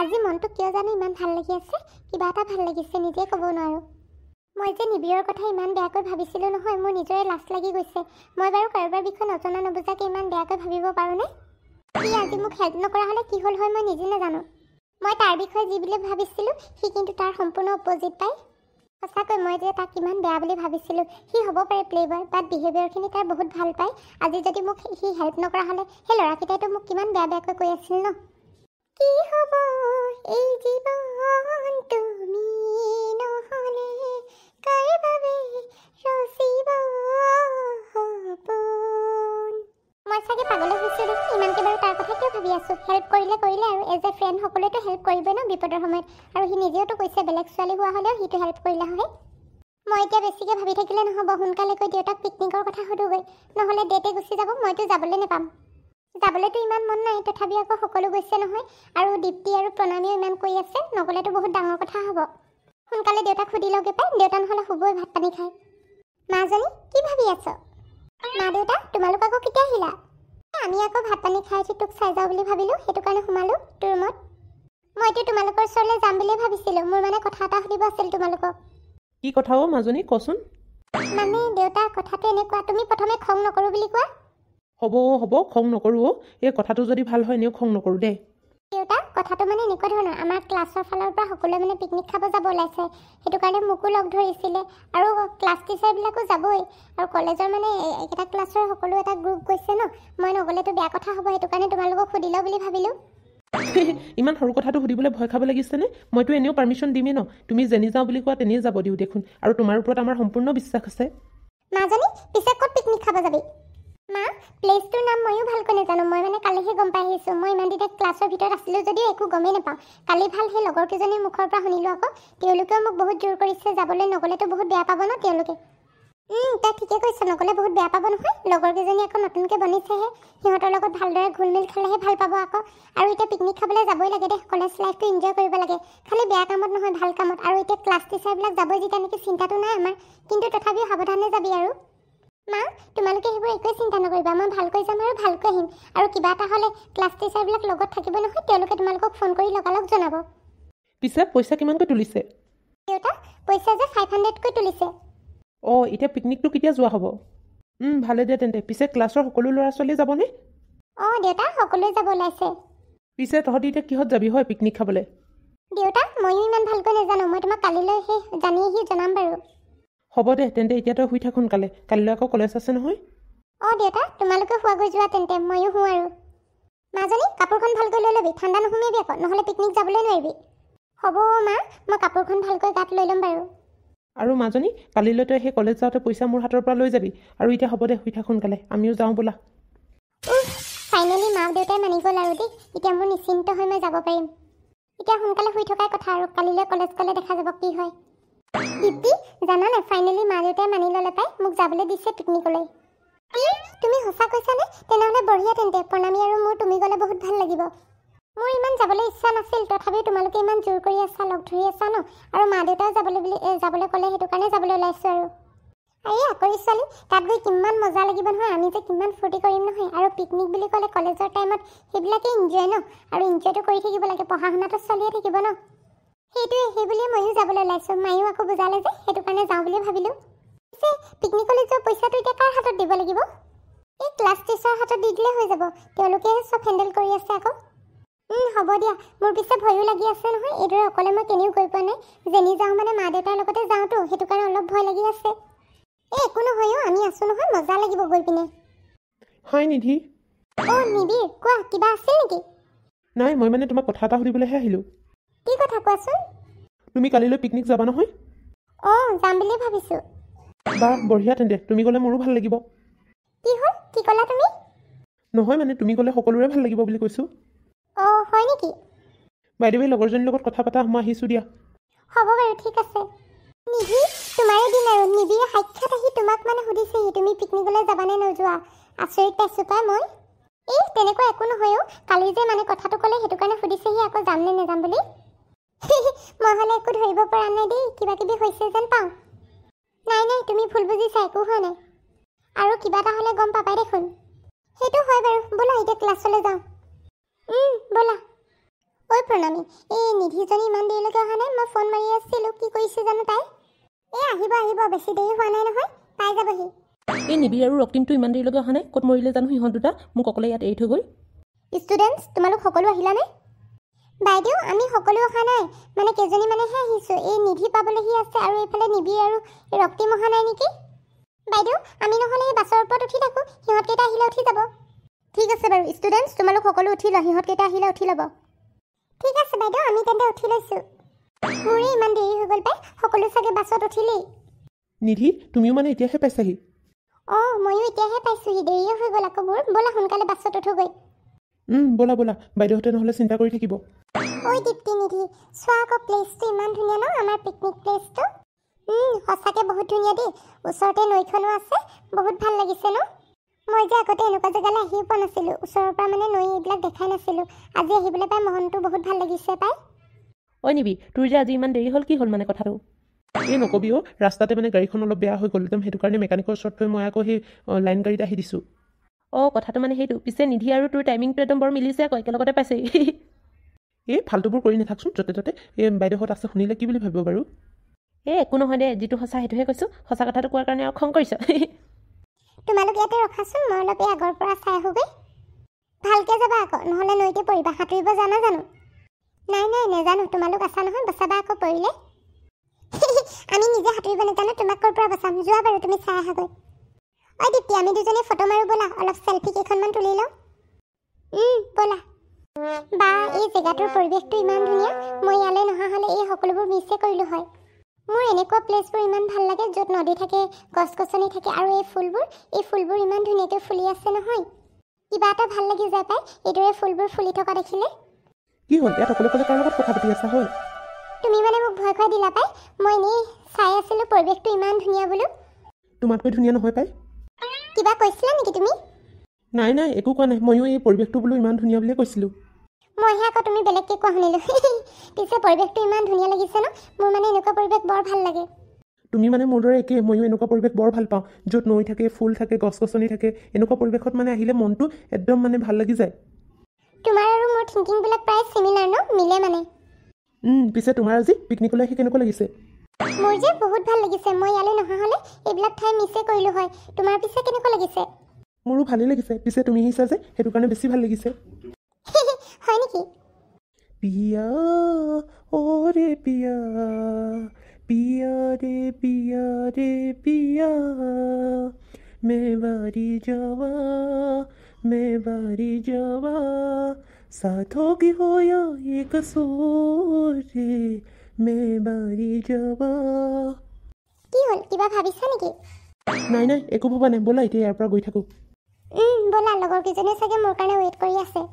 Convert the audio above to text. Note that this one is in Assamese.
আজি মনটো কিয় জানো ইমান ভাল লাগি আছে কিবা এটা ভাল লাগিছে নিজে ক'ব নোৱাৰোঁ মই যে নিবিয়ৰ কথা ইমান বেয়াকৈ ভাবিছিলোঁ নহয় মোৰ নিজৰে লাজ লাগি গৈছে মই বাৰু কাৰোবাৰ বিষয়ে নজনা নবুজাকৈ ইমান বেয়াকৈ ভাবিব পাৰোঁনে সি আজি মোক হেল্প নকৰা হ'লে কি হ'ল হয় মই নিজে নাজানো মই তাৰ বিষয়ে যি বুলি ভাবিছিলোঁ সি কিন্তু তাৰ সম্পূৰ্ণ অপজিট পায় সঁচাকৈ মই যে তাক ইমান বেয়া বুলি ভাবিছিলোঁ সি হ'ব পাৰে প্লেবাৰ বাট বিহেভিয়াৰখিনি তাৰ বহুত ভাল পায় আজি যদি মোক সি হেল্প নকৰা হ'লে সেই ল'ৰাকেইটাইতো মোক কিমান বেয়া বেয়াকৈ কৈ আছিল ন কি হ'ব এই জীৱন তুমি নহ'লে কাৰ বাবে ৰচিব মই চাগে পাগল হৈছো দেখি ইমানকে বাৰু তাৰ কথা কিয় ভাবি আছো হেল্প কৰিলে কৰিলে আৰু এজ এ ফ্ৰেণ্ড সকলোৱেতো হেল্প কৰিবই ন বিপদৰ সময়ত আৰু সি নিজেওতো কৈছে বেলেগ ছোৱালী হোৱা হ'লেও সিটো হেল্প কৰিলে হয় মই এতিয়া বেছিকে ভাবি থাকিলে নহ'ব সোনকালে গৈ দেউতাক পিকনিকৰ কথা সোধোগৈ নহ'লে ডেটে গুচি যাব মইতো যাবলৈ নাপাম যাবলৈতো ইমান মন নাই তথাপি আকৌ সকলো গৈছে নহয় আৰু দীপ্তি আৰু প্ৰণামীও ইমান কৈ আছে নগ'লেতো বহুত ডাঙৰ কথা হ'ব সোনকালে দেউতাক সুধি লগে পাই দেউতা নহ'লে শুবই ভাত পানী খায় মাজনী কি ভাবি আছ মা দেউতা তোমালোক আকৌ কেতিয়া আহিলা আমি আকৌ ভাত পানী খাই উঠি তোক চাই যাওঁ বুলি ভাবিলোঁ সেইটো কাৰণে সোমালোঁ তোৰ ৰুমত মই এতিয়া তোমালোকৰ ওচৰলৈ যাম বুলিয়ে ভাবিছিলোঁ মোৰ মানে কথা এটা সুধিব আছিল তোমালোকক কি কথা অ' মাজনী কচোন মানে দেউতা কথাটো এনেকুৱা তুমি প্ৰথমে খং নকৰোঁ বুলি কোৱা হ'ব হ'ব খং নকৰোঁ অ' এই কথাটো যদি ভাল হয় এনেও খং নকৰোঁ দেই দেউতা কথাটো মানে এনেকুৱা ধৰণৰ আমাৰ ক্লাছৰ ফালৰ পৰা সকলোৱে মানে পিকনিক খাব যাব ওলাইছে সেইটো কাৰণে মোকো লগ ধৰিছিলে আৰু ক্লাছ টিচাৰবিলাকো যাবই আৰু কলেজৰ মানে একেটা ক্লাছৰ সকলো এটা গ্ৰুপ গৈছে ন মই নগ'লেতো বেয়া কথা হ'ব সেইটো কাৰণে তোমালোকক সুধি লওঁ বুলি ভাবিলোঁ ইমান সৰু কথাটো সুধিবলৈ ভয় খাব লাগিছেনে মইতো এনেও পাৰ্মিশ্যন দিমেই ন তুমি যেনি যাওঁ বুলি কোৱা তেনেই যাব দিওঁ দেখোন আৰু তোমাৰ ওপৰত আমাৰ সম্পূৰ্ণ বিশ্বাস আছে মাজনী পিছে ক'ত পিকনিক খাব যাবি মা প্লেচটোৰ নাম ময়ো ভালকৈ নাজানো মই মানে কালিহে গম পাই আহিছোঁ মই ইমান দিনে ক্লাছৰ ভিতৰত আছিলোঁ যদিও একো গমেই নাপাওঁ কালি ভাল সেই লগৰকেইজনীৰ মুখৰ পৰা শুনিলোঁ আকৌ তেওঁলোকেও মোক বহুত জোৰ কৰিছে যাবলৈ নগ'লেতো বহুত বেয়া পাব ন তেওঁলোকে তাই ঠিকে কৈছে নগ'লে বহুত বেয়া পাব নহয় লগৰকেইজনী আকৌ নতুনকৈ বনিছেহে সিহঁতৰ লগত ভালদৰে ঘোল মিল খালেহে ভাল পাব আকৌ আৰু এতিয়া পিকনিক খাবলৈ যাবই লাগে দেই কলেজ লাইফটো এনজয় কৰিব লাগে খালি বেয়া কামত নহয় ভাল কামত আৰু এতিয়া ক্লাছ টিচাৰবিলাক যাবই যেতিয়া নেকি চিন্তাটো নাই আমাৰ কিন্তু তথাপিও সাৱধানে যাবি আৰু মা তোমালোকে সেইবোৰ একোৱে চিন্তা নকৰিবা মই ভালকৈ যাম আৰু ভালকৈ আহিম আৰু কিবা এটা হ'লে ক্লাছ টিচাৰবিলাক লগত থাকিব নহয় তেওঁলোকে তোমালোকক ফোন কৰি লগালগ জনাব পিছে পইচা কিমানকৈ তুলিছে দেউতা পইচা যে ফাইভ হাণ্ড্ৰেডকৈ তুলিছে অঁ এতিয়া পিকনিকটো কেতিয়া যোৱা হ'ব ভালে দিয়া তেন্তে পিছে ক্লাছৰ সকলো ল'ৰা ছোৱালীয়ে যাবনে অঁ দেউতা সকলোৱে যাব ওলাইছে পিছে তহঁতি এতিয়া কিহত যাবি হয় পিকনিক খাবলৈ দেউতা ময়ো ইমান ভালকৈ নাজানো মই তোমাক কালিলৈ সেই জানি আহি জনাম বাৰু হ'ব দে তেন্তে এতিয়া তই শুই থাক সোনকালে কালিলৈ আকৌ কলেজ আছে নহয় অঁ দেউতা তোমালোকে শুৱাগৈ যোৱা তেন্তে ময়ো শুওঁ আৰু মাজনী কাপোৰখন ভালকৈ লৈ ল'বি ঠাণ্ডা নোসোমাবি আকৌ নহ'লে পিকনিক যাবলৈ নোৱাৰিবি হ'ব অ' মা মই কাপোৰখন ভালকৈ গাত লৈ ল'ম বাৰু আৰু মাজনী কালিলৈ তই সেই কলেজ যাওঁতে পইচা মোৰ হাতৰ পৰা লৈ যাবি আৰু এতিয়া হ'ব দে শুই থাক সোনকালে আমিও যাওঁ ব'লা ফাইনেলি মা দেউতাই মানি গ'ল আৰু দেই এতিয়া মোৰ নিশ্চিন্ত হৈ মই যাব পাৰিম এতিয়া সোনকালে শুই থকাই কথা আৰু কালিলৈ কলেজ গ'লে দেখা যাব কি হয় দিব্যি জাননে ফাইনেলি মা দেউতাই মানি ল'লে পাই মোক যাবলৈ দিছে পিকনিকলৈ তুমি সঁচা কৈছানে তেনেহ'লে বঢ়িয়া তেন্তে প্ৰণামী আৰু মোৰ তুমি গ'লে বহুত ভাল লাগিব মোৰ ইমান যাবলৈ ইচ্ছা নাছিল তথাপিও তোমালোকে ইমান জোৰ কৰি আছা লগ ধৰি আছা ন আৰু মা দেউতাও যাবলৈ বুলি যাবলৈ ক'লে সেইটো কাৰণে যাবলৈ ওলাইছোঁ আৰু আৰে আকৌ ছোৱালী তাত গৈ কিমান মজা লাগিব নহয় আমি যে কিমান ফূৰ্তি কৰিম নহয় আৰু পিকনিক বুলি ক'লে কলেজৰ টাইমত সেইবিলাকেই এনজয় ন আৰু এনজয়টো কৰি থাকিব লাগে পঢ়া শুনাটো চলিয়ে থাকিব ন' সেইটোৱে সেই বুলিয়ে ময়ো যাবলৈ ওলাইছোঁ মায়েও আকৌ বুজালে যে সেইটো কাৰণে যাওঁ বুলিয়ে ভাবিলোঁ পিছে পিকনিকলৈ যোৱা পইচাটো এতিয়া কাৰ হাতত দিব লাগিব এই ক্লাছ টিচাৰৰ হাতত দি দিলে হৈ যাব তেওঁলোকেহে চব হেণ্ডেল কৰি আছে আকৌ হ'ব দিয়া মোৰ পিছে ভয়ো লাগি আছে নহয় এইদৰে অকলে মই কেনিও গৈ পোৱা নাই যেনি যাওঁ মানে মা দেউতাৰ লগতে যাওঁতো সেইটো কাৰণে অলপ ভয় লাগি আছে এই একো নহয় অ' আমি আছোঁ নহয় মজা লাগিব গৈ পিনে হয় নিধি অ' নিবিৰ কোৱা কিবা আছিল নেকি নাই মই মানে তোমাক কথা এটা সুধিবলৈহে আহিলোঁ কি কথা কোৱাচোন তুমি কালিলৈ পিকনিক যাবা নহয় অঁ যাম বুলি ভাবিছোঁ বা বঢ়িয়া তেন্তে তুমি গ'লে মোৰো ভাল লাগিব কি হ'ল কি ক'লা তুমি নহয় মানে তুমি গ'লে সকলোৰে ভাল লাগিব বুলি কৈছোঁ অঁ হয় নেকি বাইদেউ এই লগৰজনীৰ লগত কথা পতা মই আহিছোঁ দিয়া হ'ব বাৰু ঠিক আছে নিধি তোমাৰে দিন আৰু নিধিয়ে সাক্ষাৎ আহি তোমাক মানে সুধিছেহি তুমি পিকনিকলৈ যাবানে নোযোৱা আচৰিত পাইছোঁ পাই মই এই তেনেকুৱা একো নহয়ও কালি যে মানে কথাটো ক'লে সেইটো কাৰণে সুধিছেহি আকৌ যামনে নেযাম বুলি মহালে একো ধৰিব পৰা নাই দেই কিবা কিবি হৈছে যেন পাওঁ নাই নাই তুমি ভুল বুজি চাই একো হোৱা নাই আৰু কিবা এটা হ'লে গম পাবাই দেখোন সেইটো হয় বাৰু ব'লা এতিয়া ক্লাছলৈ যাওঁ ব'লা ঐ প্ৰণামী এই নিধিজনী ইমান দেৰিলৈকে অহা নাই মই ফোন মাৰি আছিলোঁ কি কৰিছে জানো তাই এই আহিব আহিব বেছি দেৰি হোৱা নাই নহয় পাই যাবহি এই নিবি আৰু ৰক্তিমটো ইমান দেৰিলৈকে অহা নাই ক'ত মৰিলে জানো সিহঁত দুটা মোক অকলে ইয়াত এৰি থৈ গ'ল ষ্টুডেণ্টছ তোমালোক সকলো আহিলানে বাইদেউ আমি সকলো অহা নাই মানে কেইজনী মানেহে আহিছোঁ এই নিধি পাবলৈহি আছে আৰু এইফালে নিবি আৰু ৰক্তিম অহা নাই নেকি বাইদেউ আমি নহ'লে এই বাছৰ ওপৰত উঠি থাকোঁ সিহঁতকেইটা আহিলে উঠি যাব ঠিক আছে বাৰু ষ্টুডেণ্টছ তোমালোক সকলো উঠি লোৱা সিহঁতকেইটা আহিলে উঠি ল'ব ঠিক আছে বাইদেউ আমি তেন্তে উঠি লৈছোঁ মোৰে ইমান দেৰি হৈ গ'ল পাই সকলো চাগে বাছত উঠিলেই নিধি তুমিও মানে এতিয়াহে পাইছাহি অঁ ময়ো এতিয়াহে পাইছোঁহি দেৰিয়ে হৈ গ'ল আকৌ মোৰ ব'লা সোনকালে বাছত উঠোগৈ বলা বলা বাইদেউহঁতে নহ'লে চিন্তা কৰি থাকিব ঐ দীপ্তি নিধি চোৱা আকৌ প্লেচটো ইমান ধুনীয়া ন আমাৰ পিকনিক প্লেচটো সঁচাকে বহুত ধুনীয়া দেই ওচৰতে নৈখনো আছে বহুত ভাল লাগিছে ন মই যে আগতে এনেকুৱা জেগালৈ আহিও পোৱা নাছিলোঁ ওচৰৰ পৰা মানে নৈ এইবিলাক দেখাই নাছিলোঁ আজি আহিবলৈ পাই মনটো বহুত ভাল লাগিছে পাই অই নিবি তোৰ যে আজি ইমান দেৰি হ'ল কি হ'ল মানে কথাটো এই নক'বি অ' ৰাস্তাতে মানে গাড়ীখন অলপ বেয়া হৈ গ'ল একদম সেইটো কাৰণে মেকানিকৰ ওচৰত থৈ মই আকৌ সেই লাইন গাড়ীত আহি দিছোঁ অঁ কথাটো মানে সেইটো পিছে নিধি আৰু তোৰ টাইমিংটো একদম বৰ মিলিছে আকৌ একেলগতে পাইছে এই ফাল্টুবোৰ কৰি নাথাকচোন য'তে ত'তে এই বাইদেউহঁত আছে শুনিলে কি বুলি ভাবিব বাৰু এই একো নহয় দে যিটো সঁচা সেইটোহে কৈছোঁ সঁচা কথাটো কোৱাৰ কাৰণে আৰু খং কৰিছ তোমালোক ইয়াতে ৰখাচোন মই অলপ এই আগৰ পৰা চাই আহোগৈ ভালকৈ যাবা আকৌ নহ'লে নৈতে পৰিবা সাঁতুৰিব জানা জানো নাই নাই নেজানো তোমালোক আছা নহয় বচাবা আকৌ পৰিলে আমি নিজে সাঁতুৰিব নেজানো তোমাক ক'ৰ পৰা বচাম যোৱা বাৰু তুমি চাই আহাগৈ আই দিপ্তি আমি দুজনী ফটো মাৰোঁ ব'লা অলপ চেল্ফি কেইখনমান তুলি লওঁ ব'লা বা এই জেগাটোৰ পৰিৱেশটো ইমান ধুনীয়া মই ইয়ালৈ নহা হ'লে এই সকলোবোৰ মিছে কৰিলোঁ হয় মোৰ এনেকুৱা প্লেচবোৰ ইমান ভাল লাগে য'ত নদী থাকে গছ গছনি থাকে আৰু এই ফুলবোৰ এই ফুলবোৰ ইমান ধুনীয়াকৈ ফুলি আছে নহয় কিবা এটা ভাল লাগি যায় পাই এইদৰে ফুলবোৰ ফুলি থকা দেখিলে কি হ'ল ইয়াত সকলো কাৰ লগত কথা পাতি আছা হ'ল তুমি মানে মোক ভয় খুৱাই দিলা পাই মই এনেই চাই আছিলোঁ পৰিৱেশটো ইমান ধুনীয়া বোলো তোমাতকৈ ধুনীয়া নহয় পায় কিবা কৈছিলা নেকি তুমি নাই নাই একো কোৱা নাই ময়ো এই পৰিৱেশটো বোলো ইমান ধুনীয়া বুলিয়ে কৈছিলোঁ মইহে আকৌ তুমি বেলেগকে কোৱা শুনিলোঁ পিছে পৰিৱেশটো ইমান ধুনীয়া লাগিছে ন মোৰ মানে এনেকুৱা পৰিৱেশ বৰ ভাল লাগে তুমি মানে মোৰ দৰে একে ময়ো এনেকুৱা পৰিৱেশ বৰ ভাল পাওঁ য'ত নৈ থাকে ফুল থাকে গছ গছনি থাকে এনেকুৱা পৰিৱেশত মানে আহিলে মনটো একদম মানে ভাল লাগি যায় তোমাৰ আৰু মোৰ থিংকিংবিলাক প্ৰায় চিমিলাৰ ন মিলে মানে পিছে তোমাৰ আজি পিকনিকলৈ আহি কেনেকুৱা লাগিছে মোৰ যে বহুত ভাল লাগিছে মই ইয়ালৈ নহা হ'লে এইবিলাক ঠাই মিছে কৰিলোঁ হয় তোমাৰ পিছে কেনেকুৱা লাগিছে মোৰো ভালেই লাগিছে পিছে তুমি আহিছা যে সেইটো কাৰণে বেছি ভাল লাগিছে হয় নেকি পিয়া অৰে পিয়া পিয়া রে পিয়া রে পিয়া মে বাৰি যাবা মে বাৰি যাবা সাথ হোগি হোয়া এক সৰে মেমৰি যাব কি হ'ল কিবা ভাবিছা নেকি নাই নাই একো ভবা নাই ব'লা এতিয়া ইয়াৰ পৰা গৈ থাকোঁ ব'লা লগৰকেইজনে চাগে মোৰ কাৰণে ৱেইট কৰি আছে